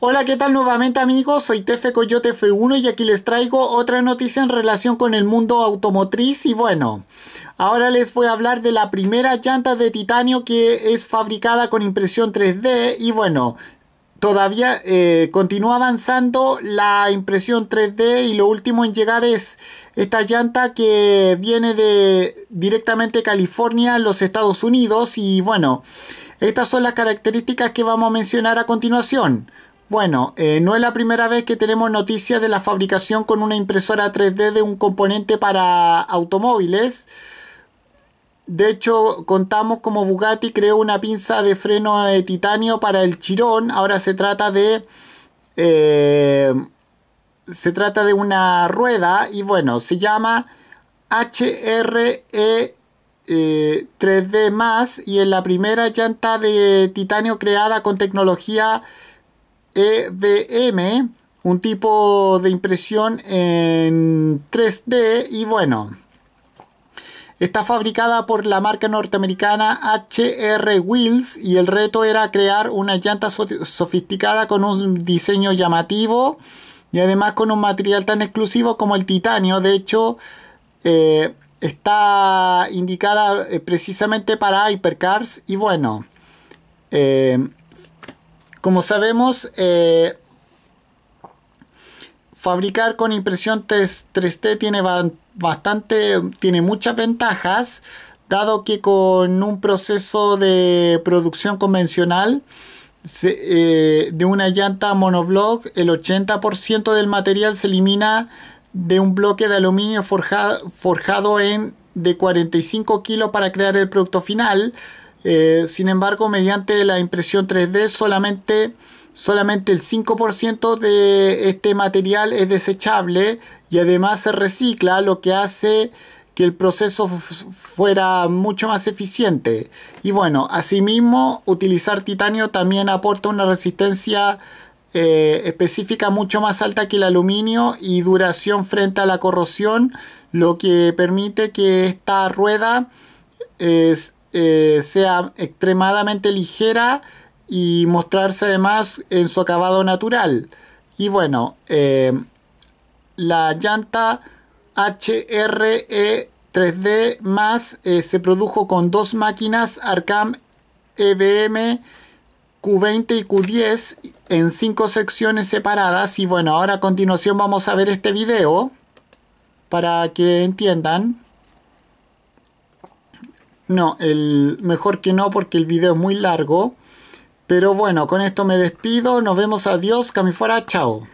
Hola, ¿qué tal nuevamente amigos? Soy Tefe Coyote F1 y aquí les traigo otra noticia en relación con el mundo automotriz y bueno, ahora les voy a hablar de la primera llanta de titanio que es fabricada con impresión 3D y bueno, todavía eh, continúa avanzando la impresión 3D y lo último en llegar es esta llanta que viene de directamente California, los Estados Unidos y bueno, estas son las características que vamos a mencionar a continuación. Bueno, eh, no es la primera vez que tenemos noticias de la fabricación con una impresora 3D de un componente para automóviles. De hecho, contamos como Bugatti creó una pinza de freno de eh, titanio para el Chirón. Ahora se trata de... Eh, se trata de una rueda y bueno, se llama HRE e, 3D+, y es la primera llanta de titanio creada con tecnología EVM, un tipo de impresión en 3D y bueno, Está fabricada por la marca norteamericana HR Wheels y el reto era crear una llanta sofisticada con un diseño llamativo y además con un material tan exclusivo como el titanio. De hecho, eh, está indicada eh, precisamente para hypercars y bueno, eh, como sabemos, eh, fabricar con impresión 3D tiene bastante, tiene muchas ventajas, dado que con un proceso de producción convencional eh, de una llanta monoblock, el 80% del material se elimina de un bloque de aluminio forjado, forjado en de 45 kilos para crear el producto final. Eh, sin embargo, mediante la impresión 3D solamente, solamente el 5% de este material es desechable y además se recicla, lo que hace que el proceso fuera mucho más eficiente. Y bueno, asimismo, utilizar titanio también aporta una resistencia eh, específica mucho más alta que el aluminio y duración frente a la corrosión, lo que permite que esta rueda es eh, sea extremadamente ligera y mostrarse además en su acabado natural. Y bueno, eh, la llanta HRE e 3D más eh, se produjo con dos máquinas Arcam EBM Q20 y Q10 en cinco secciones separadas. Y bueno, ahora a continuación vamos a ver este video para que entiendan. No, el mejor que no porque el video es muy largo. Pero bueno, con esto me despido. Nos vemos. Adiós, Camifora. Chao.